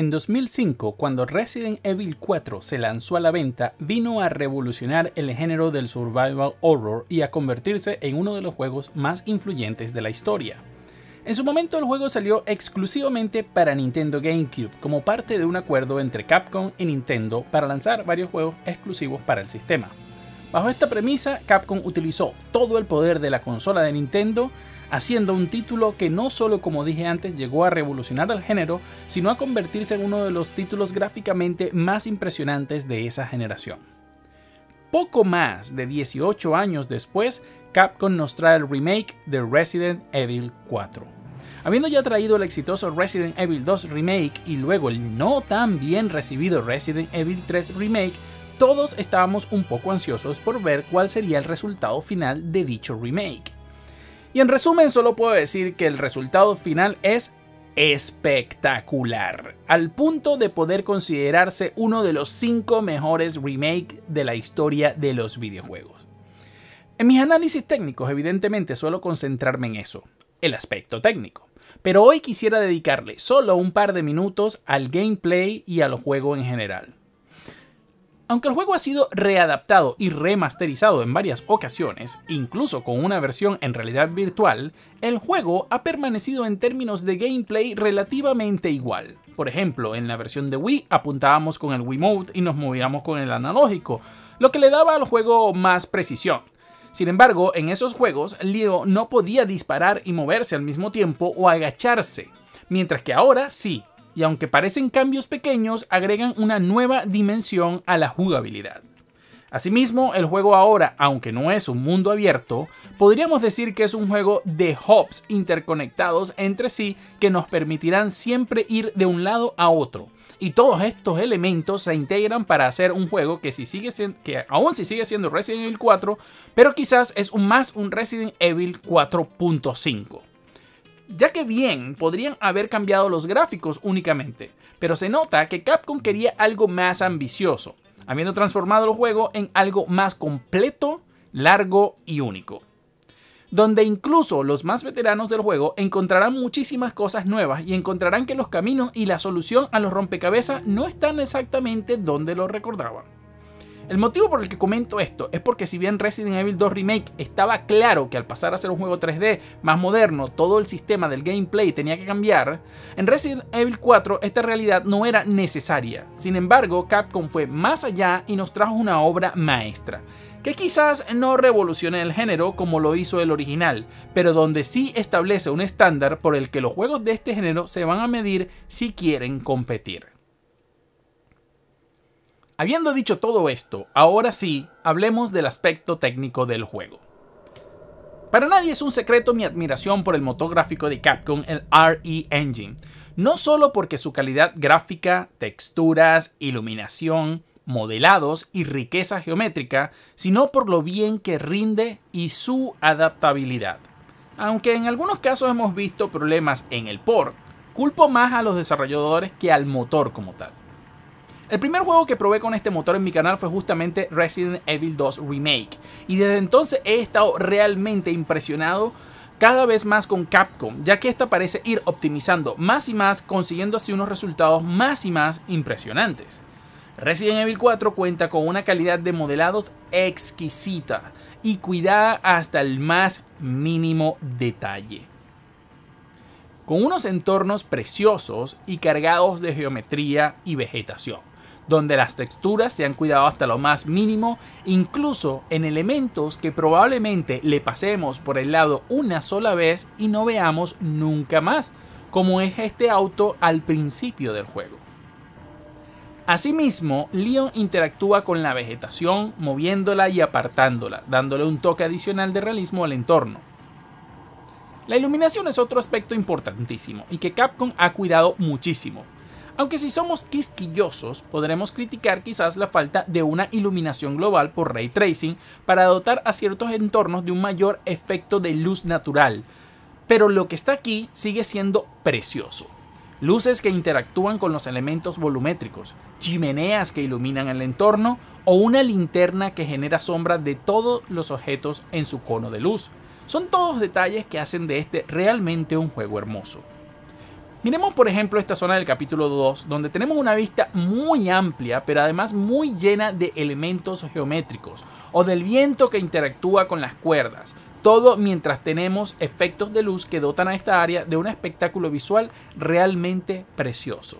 En 2005, cuando Resident Evil 4 se lanzó a la venta, vino a revolucionar el género del survival horror y a convertirse en uno de los juegos más influyentes de la historia. En su momento el juego salió exclusivamente para Nintendo GameCube como parte de un acuerdo entre Capcom y Nintendo para lanzar varios juegos exclusivos para el sistema. Bajo esta premisa, Capcom utilizó todo el poder de la consola de Nintendo, haciendo un título que no solo, como dije antes, llegó a revolucionar al género, sino a convertirse en uno de los títulos gráficamente más impresionantes de esa generación. Poco más de 18 años después, Capcom nos trae el remake de Resident Evil 4. Habiendo ya traído el exitoso Resident Evil 2 Remake y luego el no tan bien recibido Resident Evil 3 Remake, todos estábamos un poco ansiosos por ver cuál sería el resultado final de dicho remake. Y en resumen solo puedo decir que el resultado final es espectacular, al punto de poder considerarse uno de los 5 mejores remakes de la historia de los videojuegos. En mis análisis técnicos evidentemente suelo concentrarme en eso, el aspecto técnico, pero hoy quisiera dedicarle solo un par de minutos al gameplay y al juego en general. Aunque el juego ha sido readaptado y remasterizado en varias ocasiones, incluso con una versión en realidad virtual, el juego ha permanecido en términos de gameplay relativamente igual. Por ejemplo, en la versión de Wii apuntábamos con el Wiimote y nos movíamos con el analógico, lo que le daba al juego más precisión. Sin embargo, en esos juegos, Leo no podía disparar y moverse al mismo tiempo o agacharse, mientras que ahora sí, y aunque parecen cambios pequeños, agregan una nueva dimensión a la jugabilidad. Asimismo, el juego ahora, aunque no es un mundo abierto, podríamos decir que es un juego de hubs interconectados entre sí que nos permitirán siempre ir de un lado a otro. Y todos estos elementos se integran para hacer un juego que, si sigue que aún si sigue siendo Resident Evil 4, pero quizás es más un Resident Evil 4.5 ya que bien podrían haber cambiado los gráficos únicamente, pero se nota que Capcom quería algo más ambicioso, habiendo transformado el juego en algo más completo, largo y único. Donde incluso los más veteranos del juego encontrarán muchísimas cosas nuevas y encontrarán que los caminos y la solución a los rompecabezas no están exactamente donde lo recordaban. El motivo por el que comento esto es porque si bien Resident Evil 2 Remake estaba claro que al pasar a ser un juego 3D más moderno, todo el sistema del gameplay tenía que cambiar, en Resident Evil 4 esta realidad no era necesaria. Sin embargo, Capcom fue más allá y nos trajo una obra maestra que quizás no revolucione el género como lo hizo el original, pero donde sí establece un estándar por el que los juegos de este género se van a medir si quieren competir. Habiendo dicho todo esto, ahora sí, hablemos del aspecto técnico del juego. Para nadie es un secreto mi admiración por el motor gráfico de Capcom, el RE Engine, no solo porque su calidad gráfica, texturas, iluminación, modelados y riqueza geométrica, sino por lo bien que rinde y su adaptabilidad. Aunque en algunos casos hemos visto problemas en el port, culpo más a los desarrolladores que al motor como tal. El primer juego que probé con este motor en mi canal fue justamente Resident Evil 2 Remake y desde entonces he estado realmente impresionado cada vez más con Capcom, ya que esta parece ir optimizando más y más, consiguiendo así unos resultados más y más impresionantes. Resident Evil 4 cuenta con una calidad de modelados exquisita y cuidada hasta el más mínimo detalle. Con unos entornos preciosos y cargados de geometría y vegetación donde las texturas se han cuidado hasta lo más mínimo, incluso en elementos que probablemente le pasemos por el lado una sola vez y no veamos nunca más, como es este auto al principio del juego. Asimismo, Leon interactúa con la vegetación, moviéndola y apartándola, dándole un toque adicional de realismo al entorno. La iluminación es otro aspecto importantísimo y que Capcom ha cuidado muchísimo, aunque si somos quisquillosos, podremos criticar quizás la falta de una iluminación global por ray tracing para dotar a ciertos entornos de un mayor efecto de luz natural. Pero lo que está aquí sigue siendo precioso. Luces que interactúan con los elementos volumétricos, chimeneas que iluminan el entorno o una linterna que genera sombra de todos los objetos en su cono de luz. Son todos detalles que hacen de este realmente un juego hermoso. Miremos por ejemplo esta zona del capítulo 2, donde tenemos una vista muy amplia, pero además muy llena de elementos geométricos, o del viento que interactúa con las cuerdas, todo mientras tenemos efectos de luz que dotan a esta área de un espectáculo visual realmente precioso.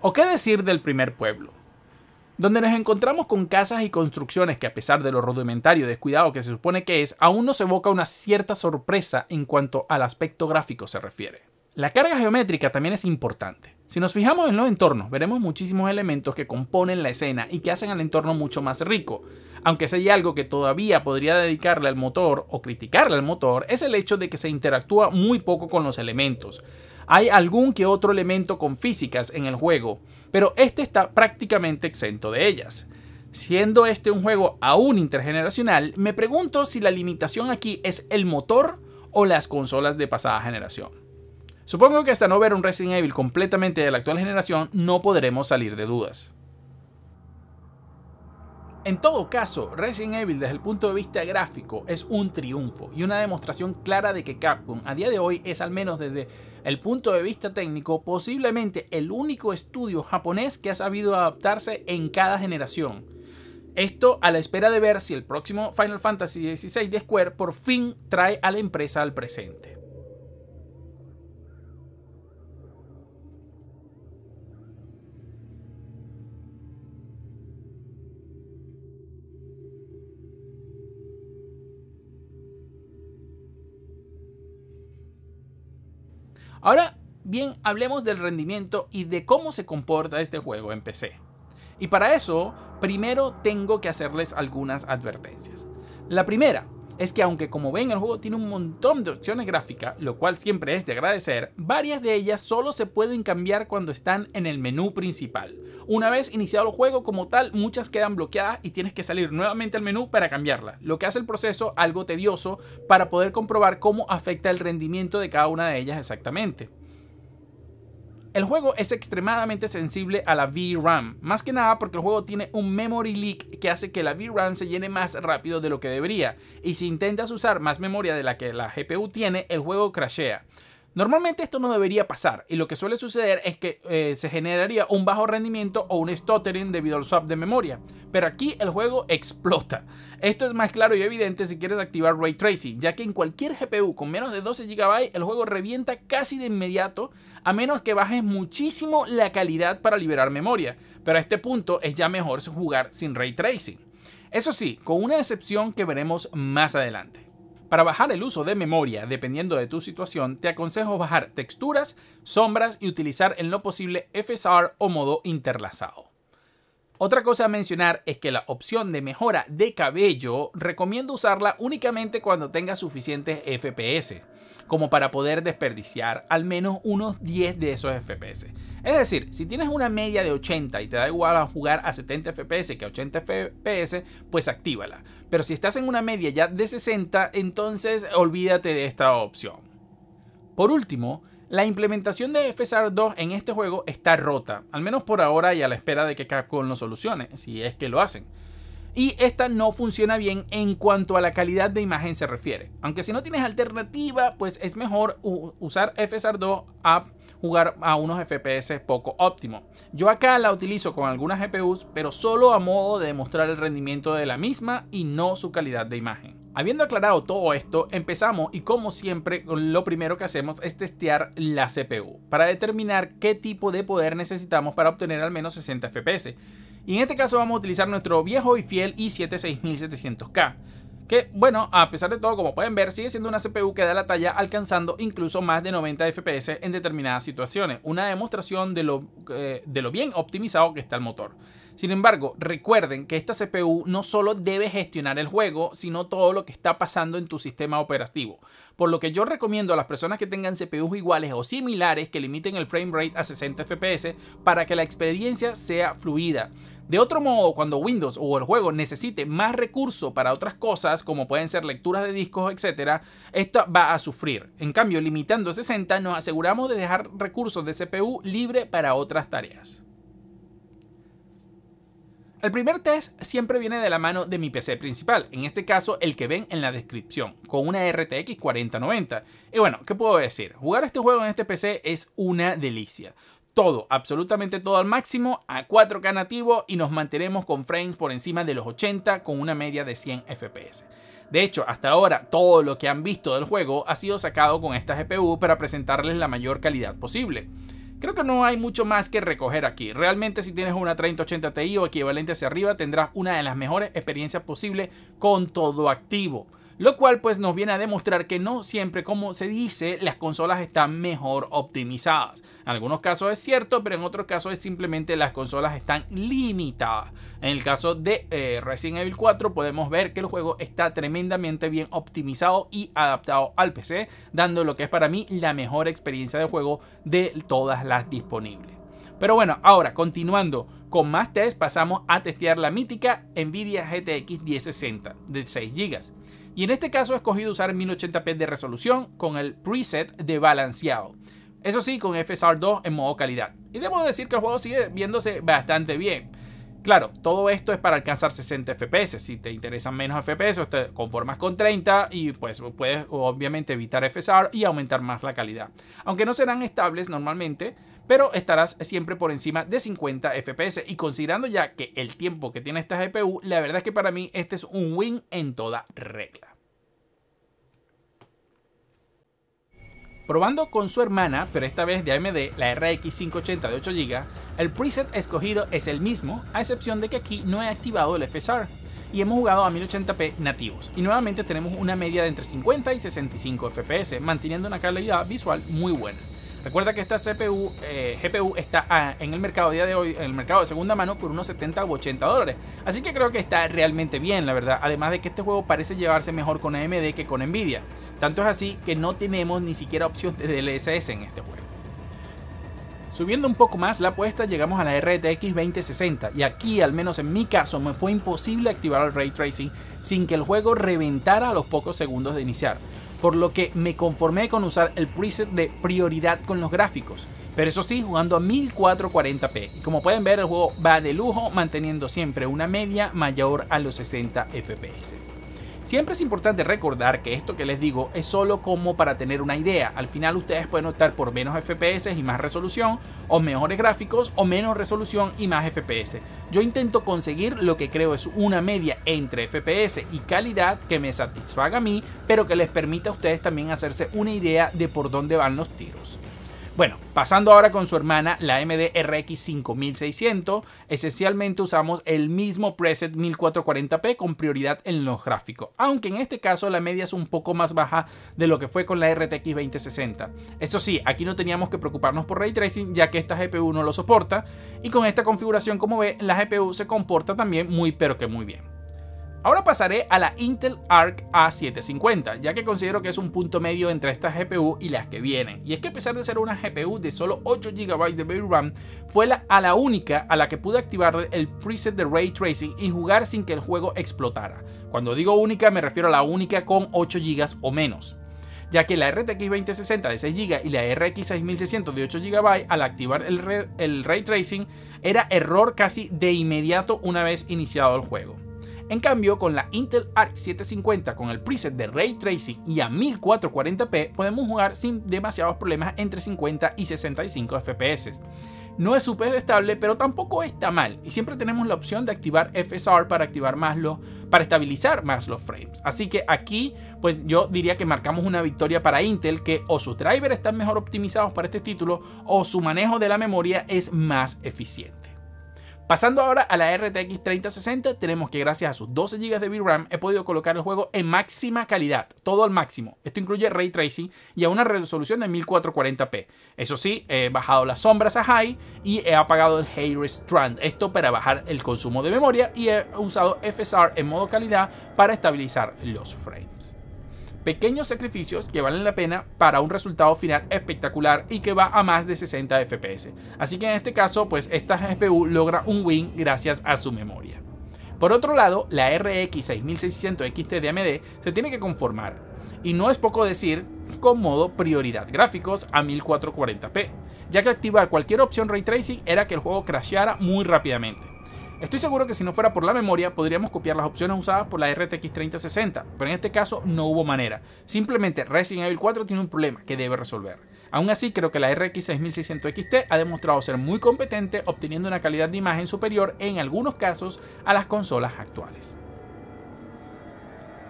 ¿O qué decir del primer pueblo? donde nos encontramos con casas y construcciones que a pesar de lo rudimentario y descuidado que se supone que es, aún nos evoca una cierta sorpresa en cuanto al aspecto gráfico se refiere. La carga geométrica también es importante. Si nos fijamos en los entornos, veremos muchísimos elementos que componen la escena y que hacen al entorno mucho más rico. Aunque si hay algo que todavía podría dedicarle al motor o criticarle al motor, es el hecho de que se interactúa muy poco con los elementos. Hay algún que otro elemento con físicas en el juego, pero este está prácticamente exento de ellas. Siendo este un juego aún intergeneracional, me pregunto si la limitación aquí es el motor o las consolas de pasada generación. Supongo que hasta no ver un Resident Evil completamente de la actual generación no podremos salir de dudas. En todo caso, Resident Evil desde el punto de vista gráfico es un triunfo y una demostración clara de que Capcom a día de hoy es al menos desde el punto de vista técnico posiblemente el único estudio japonés que ha sabido adaptarse en cada generación. Esto a la espera de ver si el próximo Final Fantasy XVI de Square por fin trae a la empresa al presente. Ahora bien, hablemos del rendimiento y de cómo se comporta este juego en PC. Y para eso, primero tengo que hacerles algunas advertencias. La primera, es que aunque como ven el juego tiene un montón de opciones gráficas, lo cual siempre es de agradecer, varias de ellas solo se pueden cambiar cuando están en el menú principal. Una vez iniciado el juego como tal, muchas quedan bloqueadas y tienes que salir nuevamente al menú para cambiarlas, lo que hace el proceso algo tedioso para poder comprobar cómo afecta el rendimiento de cada una de ellas exactamente. El juego es extremadamente sensible a la VRAM, más que nada porque el juego tiene un memory leak que hace que la VRAM se llene más rápido de lo que debería, y si intentas usar más memoria de la que la GPU tiene, el juego crashea. Normalmente esto no debería pasar y lo que suele suceder es que eh, se generaría un bajo rendimiento o un stuttering debido al swap de memoria, pero aquí el juego explota. Esto es más claro y evidente si quieres activar Ray Tracing, ya que en cualquier GPU con menos de 12 GB el juego revienta casi de inmediato a menos que bajes muchísimo la calidad para liberar memoria, pero a este punto es ya mejor jugar sin Ray Tracing. Eso sí, con una excepción que veremos más adelante. Para bajar el uso de memoria, dependiendo de tu situación, te aconsejo bajar texturas, sombras y utilizar en lo posible FSR o modo interlazado. Otra cosa a mencionar es que la opción de mejora de cabello recomiendo usarla únicamente cuando tengas suficientes FPS, como para poder desperdiciar al menos unos 10 de esos FPS. Es decir, si tienes una media de 80 y te da igual jugar a 70 FPS que a 80 FPS, pues actívala. Pero si estás en una media ya de 60, entonces olvídate de esta opción. Por último, la implementación de FSR 2 en este juego está rota, al menos por ahora y a la espera de que Capcom lo solucione, si es que lo hacen. Y esta no funciona bien en cuanto a la calidad de imagen se refiere. Aunque si no tienes alternativa, pues es mejor usar FSR 2 App jugar a unos FPS poco óptimo Yo acá la utilizo con algunas GPUs, pero solo a modo de demostrar el rendimiento de la misma y no su calidad de imagen. Habiendo aclarado todo esto, empezamos y como siempre lo primero que hacemos es testear la CPU para determinar qué tipo de poder necesitamos para obtener al menos 60 FPS. Y en este caso vamos a utilizar nuestro viejo y fiel i7 6700K que bueno, a pesar de todo, como pueden ver, sigue siendo una CPU que da la talla alcanzando incluso más de 90 FPS en determinadas situaciones, una demostración de lo, eh, de lo bien optimizado que está el motor. Sin embargo, recuerden que esta CPU no solo debe gestionar el juego, sino todo lo que está pasando en tu sistema operativo. Por lo que yo recomiendo a las personas que tengan CPUs iguales o similares que limiten el frame rate a 60 FPS para que la experiencia sea fluida. De otro modo, cuando Windows o el juego necesite más recursos para otras cosas, como pueden ser lecturas de discos, etc., esto va a sufrir. En cambio, limitando a 60, nos aseguramos de dejar recursos de CPU libre para otras tareas. El primer test siempre viene de la mano de mi PC principal, en este caso el que ven en la descripción, con una RTX 4090. Y bueno, ¿qué puedo decir? Jugar este juego en este PC es una delicia todo, absolutamente todo al máximo a 4K nativo y nos mantenemos con frames por encima de los 80 con una media de 100 FPS. De hecho, hasta ahora todo lo que han visto del juego ha sido sacado con esta GPU para presentarles la mayor calidad posible. Creo que no hay mucho más que recoger aquí. Realmente si tienes una 3080 Ti o equivalente hacia arriba tendrás una de las mejores experiencias posibles con todo activo. Lo cual pues nos viene a demostrar que no siempre como se dice las consolas están mejor optimizadas. En algunos casos es cierto, pero en otros casos es simplemente las consolas están limitadas. En el caso de eh, Resident Evil 4 podemos ver que el juego está tremendamente bien optimizado y adaptado al PC, dando lo que es para mí la mejor experiencia de juego de todas las disponibles. Pero bueno, ahora continuando con más test, pasamos a testear la mítica Nvidia GTX 1060 de 6 GB. Y en este caso he escogido usar 1080p de resolución con el preset de balanceado. Eso sí, con FSR 2 en modo calidad. Y debo decir que el juego sigue viéndose bastante bien. Claro, todo esto es para alcanzar 60 FPS. Si te interesan menos FPS, pues te conformas con 30 y pues puedes obviamente evitar FSR y aumentar más la calidad. Aunque no serán estables normalmente, pero estarás siempre por encima de 50 FPS. Y considerando ya que el tiempo que tiene esta GPU, la verdad es que para mí este es un win en toda regla. Probando con su hermana, pero esta vez de AMD, la RX 580 de 8 GB, el preset escogido es el mismo, a excepción de que aquí no he activado el FSR y hemos jugado a 1080p nativos y nuevamente tenemos una media de entre 50 y 65 FPS, manteniendo una calidad visual muy buena. Recuerda que esta CPU, eh, GPU está ah, en el mercado día de hoy, en el mercado de segunda mano, por unos 70 u 80 dólares. Así que creo que está realmente bien, la verdad. Además de que este juego parece llevarse mejor con AMD que con Nvidia. Tanto es así que no tenemos ni siquiera opción de DLSS en este juego. Subiendo un poco más la apuesta, llegamos a la RTX 2060 y aquí, al menos en mi caso, me fue imposible activar el ray tracing sin que el juego reventara a los pocos segundos de iniciar por lo que me conformé con usar el preset de prioridad con los gráficos, pero eso sí jugando a 1440p y como pueden ver el juego va de lujo manteniendo siempre una media mayor a los 60 fps. Siempre es importante recordar que esto que les digo es solo como para tener una idea. Al final ustedes pueden optar por menos FPS y más resolución, o mejores gráficos, o menos resolución y más FPS. Yo intento conseguir lo que creo es una media entre FPS y calidad que me satisfaga a mí, pero que les permita a ustedes también hacerse una idea de por dónde van los tiros. Bueno, pasando ahora con su hermana, la MDRX 5600, esencialmente usamos el mismo preset 1440p con prioridad en los gráficos, aunque en este caso la media es un poco más baja de lo que fue con la RTX 2060. Eso sí, aquí no teníamos que preocuparnos por ray tracing ya que esta GPU no lo soporta y con esta configuración como ve, la GPU se comporta también muy pero que muy bien. Ahora pasaré a la Intel Arc A750, ya que considero que es un punto medio entre estas GPU y las que vienen. Y es que a pesar de ser una GPU de solo 8 GB de RAM, fue la, la única a la que pude activar el preset de Ray Tracing y jugar sin que el juego explotara. Cuando digo única me refiero a la única con 8 GB o menos ya que la RTX 2060 de 6 GB y la RX 6600 de 8 GB al activar el ray tracing era error casi de inmediato una vez iniciado el juego. En cambio, con la Intel Arc 750 con el preset de Ray Tracing y a 1440p podemos jugar sin demasiados problemas entre 50 y 65 FPS. No es súper estable, pero tampoco está mal, y siempre tenemos la opción de activar FSR para activar más para estabilizar más los frames. Así que aquí, pues yo diría que marcamos una victoria para Intel, que o sus drivers están mejor optimizados para este título, o su manejo de la memoria es más eficiente. Pasando ahora a la RTX 3060, tenemos que gracias a sus 12 GB de VRAM he podido colocar el juego en máxima calidad, todo al máximo. Esto incluye ray tracing y a una resolución de 1440p. Eso sí, he bajado las sombras a high y he apagado el hair Strand, esto para bajar el consumo de memoria y he usado FSR en modo calidad para estabilizar los frames pequeños sacrificios que valen la pena para un resultado final espectacular y que va a más de 60 FPS. Así que en este caso, pues esta GPU logra un win gracias a su memoria. Por otro lado, la RX 6600 XT de se tiene que conformar, y no es poco decir, con modo prioridad gráficos a 1440p, ya que activar cualquier opción ray tracing era que el juego crasheara muy rápidamente. Estoy seguro que si no fuera por la memoria, podríamos copiar las opciones usadas por la RTX 3060, pero en este caso no hubo manera. Simplemente Resident Evil 4 tiene un problema que debe resolver. Aún así, creo que la RX 6600 XT ha demostrado ser muy competente, obteniendo una calidad de imagen superior en algunos casos a las consolas actuales.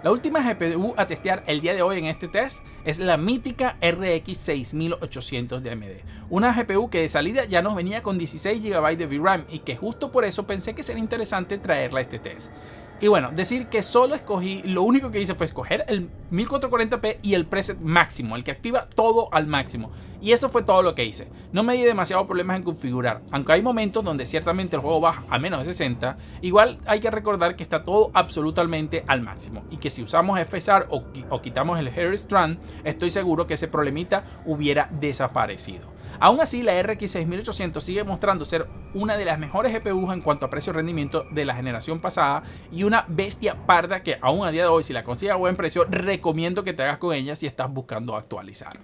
La última GPU a testear el día de hoy en este test es la mítica RX 6800 de AMD, una GPU que de salida ya nos venía con 16 GB de VRAM y que justo por eso pensé que sería interesante traerla a este test. Y bueno, decir que solo escogí, lo único que hice fue escoger el 1440p y el preset máximo, el que activa todo al máximo. Y eso fue todo lo que hice. No me di demasiados problemas en configurar, aunque hay momentos donde ciertamente el juego baja a menos de 60, igual hay que recordar que está todo absolutamente al máximo. Y que si usamos FSR o, quitamos el Hair Strand, estoy seguro que ese problemita hubiera desaparecido. Aún así, la RX 6800 sigue mostrando ser una de las mejores gpu en cuanto a precio-rendimiento de la generación pasada y una bestia parda que aún a día de hoy, si la consigues a buen precio, recomiendo que te hagas con ella si estás buscando actualizar.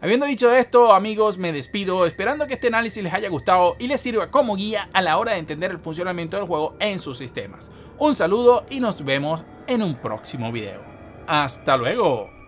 Habiendo dicho esto, amigos, me despido, esperando que este análisis les haya gustado y les sirva como guía a la hora de entender el funcionamiento del juego en sus sistemas. Un saludo y nos vemos en un próximo video. ¡Hasta luego!